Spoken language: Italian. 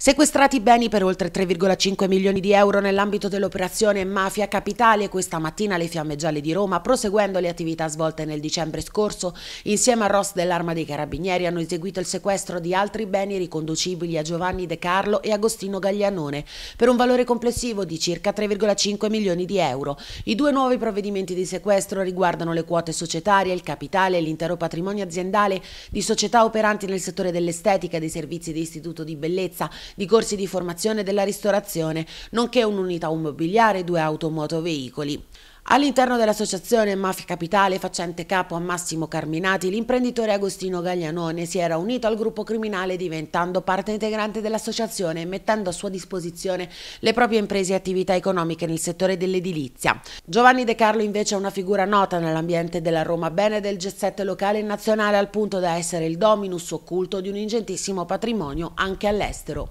Sequestrati beni per oltre 3,5 milioni di euro nell'ambito dell'operazione Mafia Capitale, questa mattina le Fiamme Gialle di Roma, proseguendo le attività svolte nel dicembre scorso, insieme a Ross dell'Arma dei Carabinieri hanno eseguito il sequestro di altri beni riconducibili a Giovanni De Carlo e Agostino Gaglianone, per un valore complessivo di circa 3,5 milioni di euro. I due nuovi provvedimenti di sequestro riguardano le quote societarie, il capitale e l'intero patrimonio aziendale di società operanti nel settore dell'estetica e dei servizi di istituto di bellezza, di corsi di formazione della ristorazione, nonché un'unità immobiliare e due automotoveicoli. All'interno dell'associazione Mafia Capitale, facente capo a Massimo Carminati, l'imprenditore Agostino Gaglianone si era unito al gruppo criminale diventando parte integrante dell'associazione e mettendo a sua disposizione le proprie imprese e attività economiche nel settore dell'edilizia. Giovanni De Carlo invece è una figura nota nell'ambiente della Roma Bene del gessette locale e nazionale al punto da essere il dominus occulto di un ingentissimo patrimonio anche all'estero.